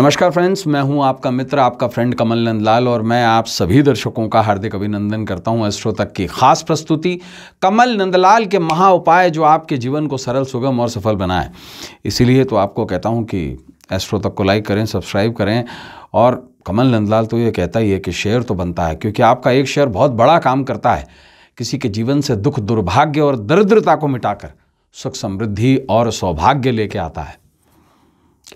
नमस्कार फ्रेंड्स मैं हूं आपका मित्र आपका फ्रेंड कमल नंदलाल और मैं आप सभी दर्शकों का हार्दिक अभिनंदन करता हूं एस्ट्रो तक की खास प्रस्तुति कमल नंदलाल के महा उपाय जो आपके जीवन को सरल सुगम और सफल बनाए इसीलिए तो आपको कहता हूं कि एस्ट्रो तक को लाइक करें सब्सक्राइब करें और कमल नंदलाल तो ये कहता ही है कि शेयर तो बनता है क्योंकि आपका एक शेयर बहुत बड़ा काम करता है किसी के जीवन से दुख दुर्भाग्य और दरिद्रता को मिटाकर सुख समृद्धि और सौभाग्य लेके आता है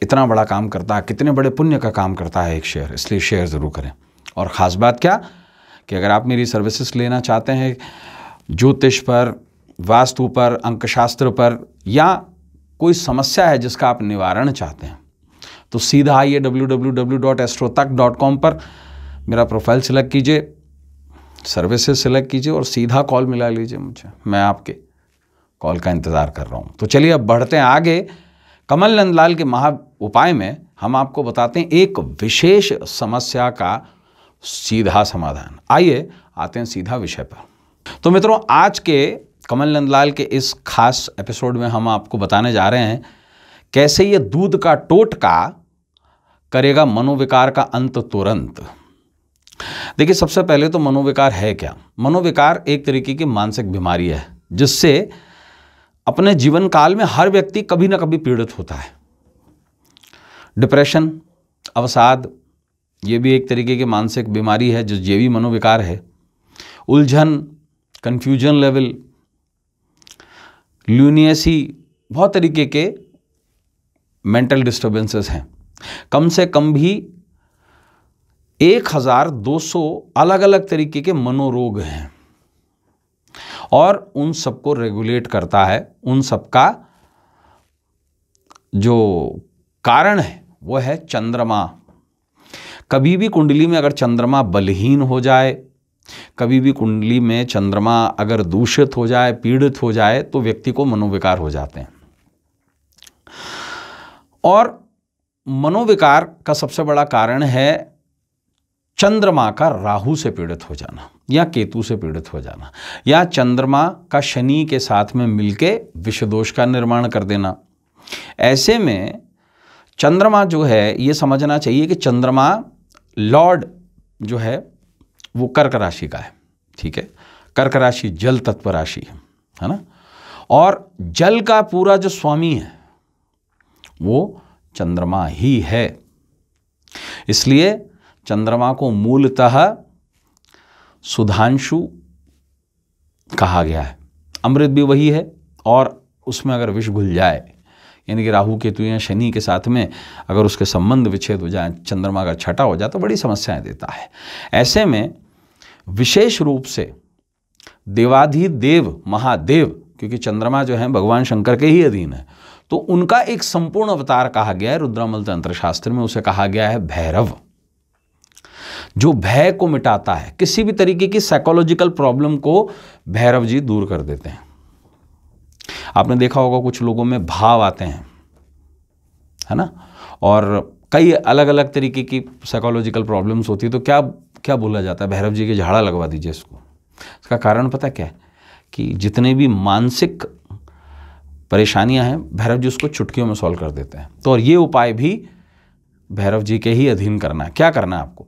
इतना बड़ा काम करता है कितने बड़े पुण्य का काम करता है एक शेयर इसलिए शेयर ज़रूर करें और ख़ास बात क्या कि अगर आप मेरी सर्विसेज लेना चाहते हैं ज्योतिष पर वास्तु पर अंकशास्त्र पर या कोई समस्या है जिसका आप निवारण चाहते हैं तो सीधा आइए डब्ल्यू पर मेरा प्रोफाइल सिलेक्ट कीजिए सर्विसेज सिलेक्ट कीजिए और सीधा कॉल मिला लीजिए मुझे मैं आपके कॉल का इंतज़ार कर रहा हूँ तो चलिए अब बढ़ते हैं आगे कमल नंदलाल के महा उपाय में हम आपको बताते हैं एक विशेष समस्या का सीधा समाधान आइए आते हैं सीधा विषय पर तो मित्रों आज के कमल नंदलाल के इस खास एपिसोड में हम आपको बताने जा रहे हैं कैसे ये दूध का टोटका करेगा मनोविकार का अंत तुरंत देखिए सबसे पहले तो मनोविकार है क्या मनोविकार एक तरीके की मानसिक बीमारी है जिससे अपने जीवन काल में हर व्यक्ति कभी ना कभी पीड़ित होता है डिप्रेशन अवसाद ये भी एक तरीके की मानसिक बीमारी है जो जेवी मनोविकार है उलझन कन्फ्यूजन लेवल ल्यूनियसी बहुत तरीके के मेंटल डिस्टर्बेंसेस हैं कम से कम भी एक हज़ार दो सौ अलग अलग तरीके के मनोरोग हैं और उन सबको रेगुलेट करता है उन सबका जो कारण है वह है चंद्रमा कभी भी कुंडली में अगर चंद्रमा बलहीन हो जाए कभी भी कुंडली में चंद्रमा अगर दूषित हो जाए पीड़ित हो जाए तो व्यक्ति को मनोविकार हो जाते हैं और मनोविकार का सबसे बड़ा कारण है चंद्रमा का राहु से पीड़ित हो जाना या केतु से पीड़ित हो जाना या चंद्रमा का शनि के साथ में मिलके विषदोष का निर्माण कर देना ऐसे में चंद्रमा जो है ये समझना चाहिए कि चंद्रमा लॉर्ड जो है वो कर्क राशि का है ठीक है कर्क राशि जल तत्व राशि है है ना और जल का पूरा जो स्वामी है वो चंद्रमा ही है इसलिए चंद्रमा को मूलतः सुधांशु कहा गया है अमृत भी वही है और उसमें अगर विष घुल जाए यानी कि राहु केतु या शनि के साथ में अगर उसके संबंध विच्छेद हो जाए चंद्रमा का छठा हो जाए तो बड़ी समस्याएं देता है ऐसे में विशेष रूप से देवाधिदेव महादेव क्योंकि चंद्रमा जो है भगवान शंकर के ही अधीन है तो उनका एक संपूर्ण अवतार कहा गया है रुद्रामल तंत्र शास्त्र में उसे कहा गया है भैरव जो भय को मिटाता है किसी भी तरीके की साइकोलॉजिकल प्रॉब्लम को भैरव जी दूर कर देते हैं आपने देखा होगा कुछ लोगों में भाव आते हैं है ना और कई अलग अलग तरीके की साइकोलॉजिकल प्रॉब्लम्स होती है तो क्या क्या बोला जाता है भैरव जी के झाड़ा लगवा दीजिए इसको इसका कारण पता क्या है कि जितने भी मानसिक परेशानियां हैं भैरव जी उसको चुटकियों में सॉल्व कर देते हैं तो और ये उपाय भी भैरव जी के ही अधीन करना है क्या करना है आपको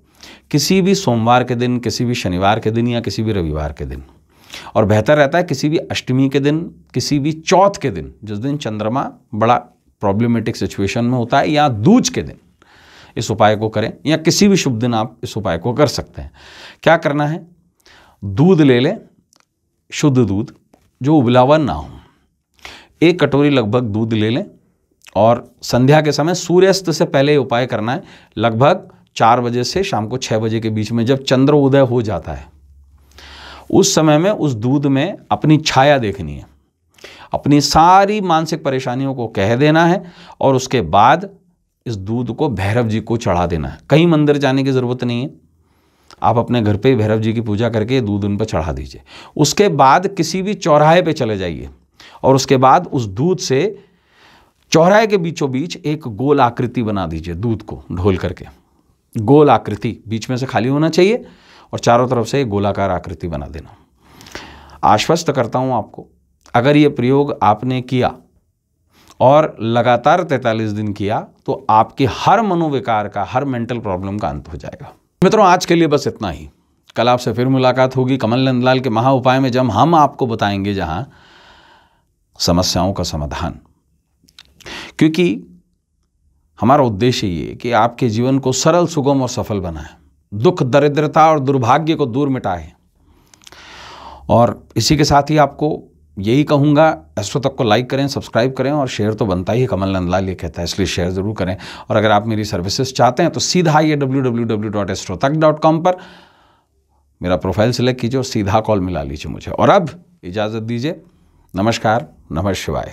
किसी भी सोमवार के दिन किसी भी शनिवार के दिन या किसी भी रविवार के दिन और बेहतर रहता है किसी भी अष्टमी के दिन किसी भी चौथ के दिन जिस दिन चंद्रमा बड़ा प्रॉब्लमेटिक सिचुएशन में होता है या दूज के दिन इस उपाय को करें या किसी भी शुभ दिन आप इस उपाय को कर सकते हैं क्या करना है दूध ले लें शुद्ध दूध जो उबला हुआ ना हो एक कटोरी लगभग दूध ले लें और संध्या के समय सूर्यास्त से पहले उपाय करना है लगभग चार बजे से शाम को छः बजे के बीच में जब चंद्र उदय हो जाता है उस समय में उस दूध में अपनी छाया देखनी है अपनी सारी मानसिक परेशानियों को कह देना है और उसके बाद इस दूध को भैरव जी को चढ़ा देना है कहीं मंदिर जाने की ज़रूरत नहीं है आप अपने घर पे भैरव जी की पूजा करके दूध उन पर चढ़ा दीजिए उसके बाद किसी भी चौराहे पे चले जाइए और उसके बाद उस दूध से चौराहे के बीचों बीच एक गोल आकृति बना दीजिए दूध को ढोल करके गोल आकृति बीच में से खाली होना चाहिए और चारों तरफ से गोलाकार आकृति बना देना आश्वस्त करता हूँ आपको अगर ये प्रयोग आपने किया और लगातार 43 दिन किया तो आपके हर मनोविकार का हर मेंटल प्रॉब्लम का अंत हो जाएगा मित्रों आज के लिए बस इतना ही कल आपसे फिर मुलाकात होगी कमल नंदलाल के महा उपाय में जब हम आपको बताएंगे जहां समस्याओं का समाधान क्योंकि हमारा उद्देश्य ये कि आपके जीवन को सरल सुगम और सफल बनाए दुख दरिद्रता और दुर्भाग्य को दूर मिटाए और इसी के साथ ही आपको यही कहूँगा एस्ट्रो तक को लाइक करें सब्सक्राइब करें और शेयर तो बनता ही है कमल नंदलाल ये कहता है इसलिए शेयर ज़रूर करें और अगर आप मेरी सर्विसेज चाहते हैं तो सीधा ये W W W dot astrotalk dot com पर मेरा प्रोफाइल सेलेक्ट कीजिए और सीधा कॉल मिला लीजिए मुझे और अब इजाज़त दीजिए नमस्कार नमः शिवाय